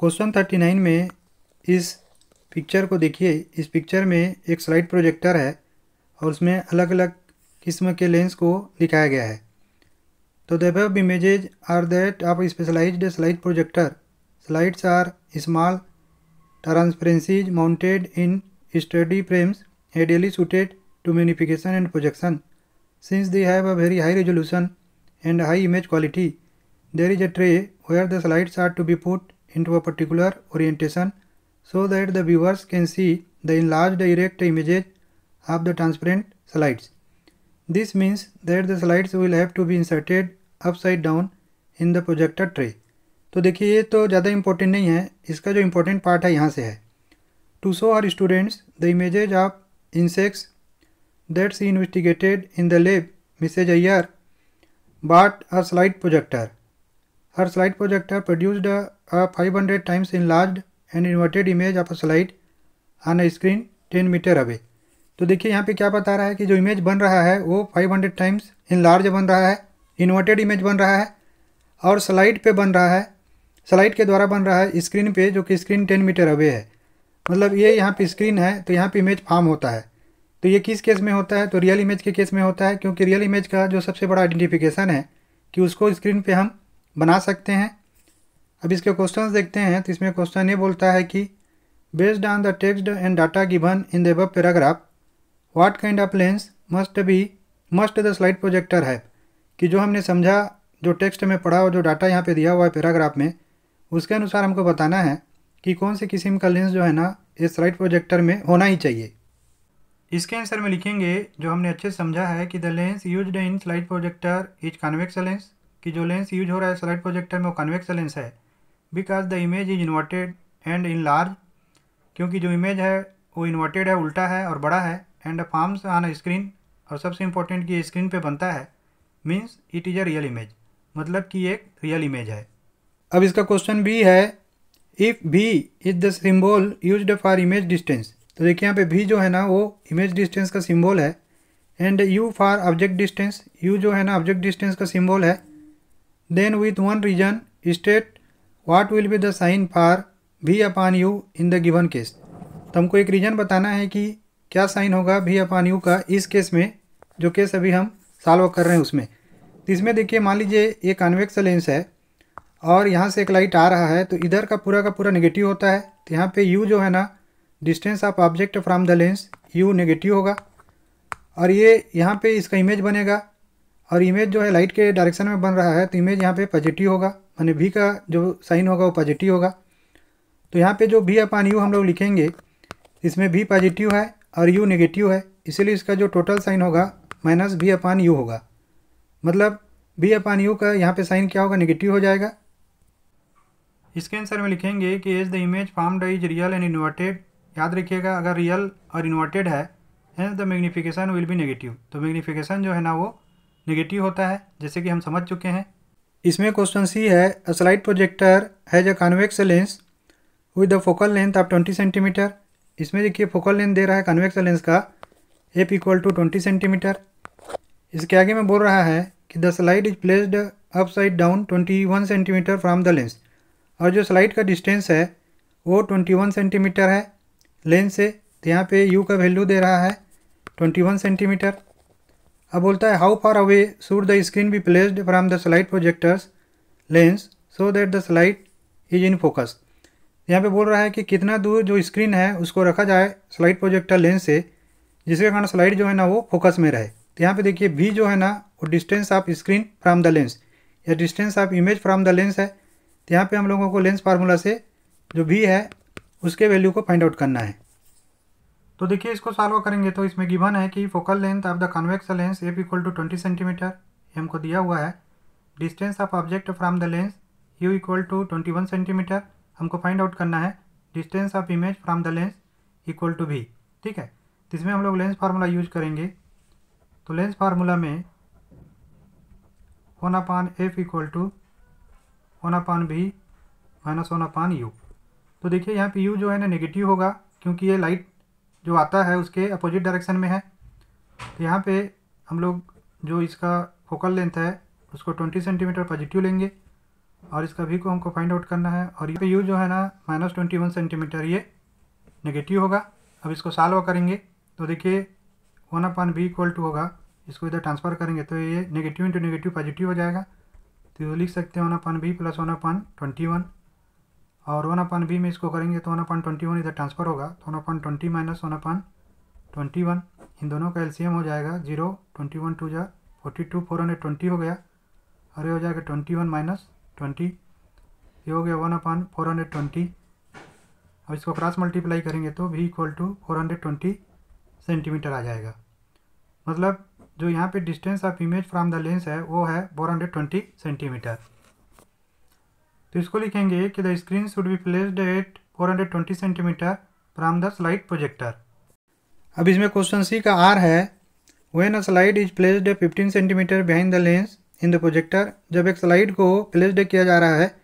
Question thirty nine में इस picture को देखिए इस पिक्चर में एक स्लाइड प्रोजेक्टर है और उसमें अलग अलग किस्म के लेंस को दिखाया गया है तो the web images are that of specialise slide projector slides are small transparencies mounted in sturdy frames ideally suited to magnification and projection since they have a very high resolution and high image quality there is a tray where the slides are to be put into a particular orientation so that the viewers can see the enlarged erect images of the transparent slides. This means that the slides will have to be inserted upside down in the projector tray. तो देखिए ये तो ज़्यादा important नहीं है इसका जो important part है यहाँ से है to show our students the images of insects that she investigated in the lab Mrs Iyer bought a slide projector. Her slide projector produced a a 500 times enlarged and inverted image of a slide on a screen 10 meter away. तो देखिए यहाँ पे क्या बता रहा है कि जो इमेज बन रहा है वो 500 टाइम्स इन लार्ज बन रहा है इन्वर्टेड इमेज बन रहा है और स्लाइड पे बन रहा है स्लाइड के द्वारा बन रहा है स्क्रीन पे जो कि स्क्रीन 10 मीटर अवे है मतलब ये यहाँ पे स्क्रीन है तो यहाँ पे इमेज फार्म होता है तो ये किस केस में होता है तो रियल इमेज के केस में होता है क्योंकि रियल इमेज का जो सबसे बड़ा आइडेंटिफिकेशन है कि उसको स्क्रीन पे हम बना सकते हैं अब इसके क्वेश्चन देखते हैं तो इसमें क्वेश्चन ये बोलता है कि based on the text and data given in the above paragraph what kind of lens must be must the slide projector है कि जो हमने समझा जो टेक्स्ट में पढ़ा और जो डाटा यहाँ पे दिया हुआ है पैराग्राफ में उसके अनुसार हमको बताना है कि कौन से किस्म का लेंस जो है ना इस स्लाइड प्रोजेक्टर में होना ही चाहिए इसके आंसर में लिखेंगे जो हमने अच्छे से समझा है कि the lens use in slide projector is convex lens कि जो लेंस यूज हो रहा है स्लाइड प्रोजेक्टर में वो कन्वेक्स लेंस है because the image is inverted and enlarge क्योंकि जो इमेज है वो इन्वर्टेड है उल्टा है और बड़ा है एंड फॉर्म्स ऑन स्क्रीन और सबसे इम्पोर्टेंट कि ये स्क्रीन पे बनता है means it is a real image मतलब कि एक रियल इमेज है अब इसका क्वेश्चन भी है if V is the symbol use for image distance तो देखिए यहाँ पे भी जो है ना वो इमेज डिस्टेंस का सिम्बॉल है and U for object distance U जो है ना ऑब्जेक्ट डिस्टेंस का सिम्बॉल है then with one reason state what will be the sign for V upon U in the given case तो हमको एक रीज़न बताना है कि क्या साइन होगा भी अपान यू का इस केस में जो केस अभी हम सॉल्व कर रहे हैं उसमें तो इसमें देखिए मान लीजिए ये कन्वेक्स लेंस है और यहाँ से एक लाइट आ रहा है तो इधर का पूरा का पूरा नेगेटिव होता है तो यहाँ पे यू जो है ना distance of object from the lens U negative होगा और ये यहाँ पे इसका इमेज बनेगा और इमेज जो है लाइट के डायरेक्शन में बन रहा है तो इमेज यहाँ पे पॉजिटिव होगा मैंने भी का जो साइन होगा वो पॉजिटिव होगा तो यहाँ पे जो भी अपान यू हम लोग लिखेंगे इसमें भी पॉजिटिव है और यू नेगेटिव है इसीलिए इसका जो टोटल साइन होगा माइनस भी अपान यू होगा मतलब भी अपान यू का यहाँ पे साइन क्या होगा निगेटिव हो जाएगा इसके आंसर में लिखेंगे कि इज़ द इमेज ड इज रियल एंड इन्वर्टेड याद रखिएगा अगर रियल और इन्वर्टेड है and the magnification will be negative तो मैग्नीफिकेशन जो है ना वो नेगेटिव होता है जैसे कि हम समझ चुके हैं इसमें क्वेश्चन सी है a slide projector has a convex lens with the focal length of twenty centimetre इसमें देखिए फोकल लेंथ दे रहा है कन्वेक्स लेंस का F equal to twenty centimetre इसके आगे में बोल रहा है कि the slide is placed upside down twenty one centimetre from the lens और जो स्लाइड का डिस्टेंस है वो ट्वेंटी वन सेंटीमीटर है लेंस से तो यहाँ पे यू का वैल्यू दे रहा है ट्वेंटी वन सेंटीमीटर अब बोलता है how far away should the screen be placed from the slide projector's lens so that the slide is in focus यहाँ पे बोल रहा है कि कितना दूर जो स्क्रीन है उसको रखा जाए स्लाइड प्रोजेक्टर लेंस से जिसके कारण स्लाइड जो है ना वो फोकस में रहे तो यहाँ पे देखिए भी जो है ना वो distance of screen from the lens या distance of image from the lens है तो यहाँ पर हम लोगों को लेंस फार्मूला से जो भी है उसके वैल्यू को फाइंड आउट करना है तो देखिए इसको सॉल्व करेंगे तो इसमें गिवन है कि focal length of the convex lens F equal to twenty centimetre एम को दिया हुआ है distance of object from the lens U equal to twenty one centimetre हमको फाइंड आउट करना है distance of image from the lens equal to V ठीक है तो इसमें हम लोग लेंस फार्मूला यूज करेंगे तो लेंस फार्मूला में one upon F equal to one upon V minus one upon you तो देखिए यहाँ पे यू जो है ना नेगेटिव होगा क्योंकि ये लाइट जो आता है उसके अपोजिट डायरेक्शन में है तो यहाँ पे हम लोग जो इसका फोकल लेंथ है उसको 20 सेंटीमीटर पॉजिटिव लेंगे और इसका भी को हमको फाइंड आउट करना है और यहाँ पे यू जो है ना माइनस ट्वेंटी वन सेंटीमीटर ये नेगेटिव होगा अब इसको सॉल्व करेंगे तो देखिए one upon V equal to होगा इसको इधर ट्रांसफर करेंगे तो ये नेगेटिव इंटू नेगेटिव पॉजिटिव हो जाएगा तो लिख सकते हैं one upon V plus one upon twenty one और वन अपन बी में इसको करेंगे तो वन अपन ट्वेंटी वन इधर ट्रांसफर होगा तो one upon twenty minus one upon twenty one इन दोनों का एलसीएम हो जाएगा जीरो ट्वेंटी वन टू जा forty two four hundred twenty हो गया और ये हो जाएगा ट्वेंटी वन माइनस ट्वेंटी ये हो गया one upon four hundred twenty अब इसको क्रॉस मल्टीप्लाई करेंगे तो V equal to four hundred twenty centimetre आ जाएगा मतलब जो यहाँ पे distance of image from the lens है वो है फोर हंड्रेड ट्वेंटी सेंटीमीटर तो इसको लिखेंगे कि the screen should be placed at 420 centimetre from the slide projector अब इसमें क्वेश्चन सी का आर है when a slide is placed 15 centimetre behind the lens in the projector जब एक स्लाइड को प्लेस्ड किया जा रहा है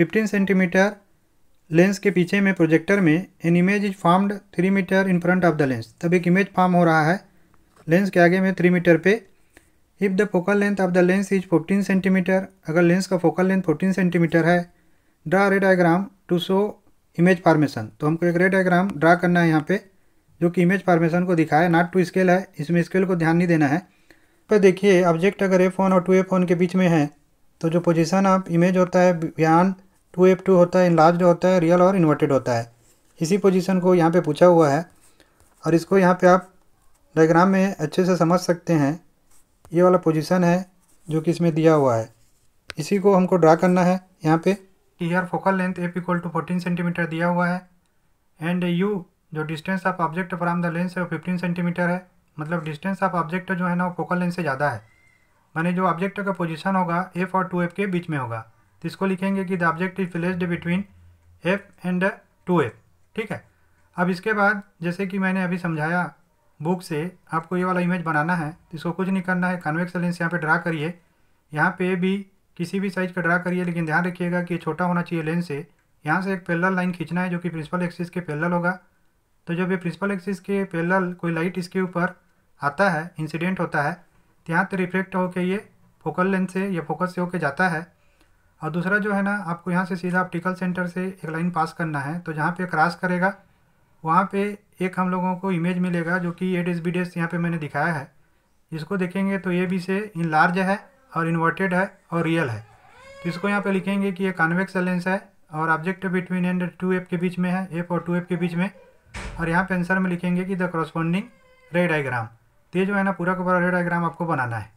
15 सेंटीमीटर लेंस के पीछे में प्रोजेक्टर में an image is formed three metre in front of the lens तब एक इमेज फॉर्म हो रहा है लेंस के आगे में थ्री मीटर पे if the focal length of the lens is 15 centimetre अगर लेंस का फोकल लेंथ 14 सेंटीमीटर है draw ray diagram to show image formation तो हमको एक रे डायग्राम ड्रा करना है यहाँ पे जो कि इमेज फार्मेशन को दिखाए नॉट टू स्केल है इसमें स्केल को ध्यान नहीं देना है तो देखिए ऑब्जेक्ट अगर एफ और टू एफ के बीच में है तो जो पोजिशन ऑफ इमेज होता है बियान टू एफ टू होता है इनलार्ज होता है रियल और इन्वर्टेड होता है इसी पोजिशन को यहाँ पर पूछा हुआ है और इसको यहाँ पर आप डायग्राम में अच्छे से समझ सकते हैं ये वाला पोजीशन है जो कि इसमें दिया हुआ है इसी को हमको ड्रा करना है यहाँ पे कि यार focal length F equal to fourteen centimetre दिया हुआ है एंड यू जो distance of object from the lens है वो फिफ्टीन सेंटीमीटर है मतलब डिस्टेंस ऑफ ऑब्जेक्ट जो है ना वो फोकल लेंथ से ज़्यादा है मैंने जो ऑब्जेक्ट का पोजिशन होगा एफ और टू एफ के बीच में होगा तो इसको लिखेंगे कि the object is placed between F and two F ठीक है अब इसके बाद जैसे कि मैंने अभी समझाया बुक से आपको ये वाला इमेज बनाना है तो इसको कुछ नहीं करना है कन्वेक्स लेंस यहाँ पे ड्रा करिए यहाँ पे भी किसी भी साइज़ का ड्रा करिए लेकिन ध्यान रखिएगा कि छोटा होना चाहिए लेंस से यहाँ से एक पेलर लाइन खींचना है जो कि प्रिंसिपल एक्सिस के पेलर होगा तो जब ये प्रिंसिपल एक्सिस के पेलर कोई लाइट इसके ऊपर आता है इंसिडेंट होता है तो यहाँ पर रिफ्लेक्ट होकर ये फोकल लेंथ से या फोकस से होकर जाता है और दूसरा जो है ना आपको यहाँ से सीधा ऑप्टिकल सेंटर से एक लाइन पास करना है तो जहाँ पे क्रॉस करेगा वहाँ पे एक हम लोगों को इमेज मिलेगा जो कि ए डेस बी डेस यहाँ पर मैंने दिखाया है इसको देखेंगे तो ये भी से इन लार्ज है और इन्वर्टेड है और रियल है तो इसको यहाँ पे लिखेंगे कि ये कॉन्वेक्स लेंस है और object between and two F के बीच में है एफ और टू एफ के बीच में और यहाँ पे आंसर में लिखेंगे कि द करस्पॉन्डिंग रे डायग्राम तो ये जो है ना पूरा का पूरा रे डायग्राम आपको बनाना है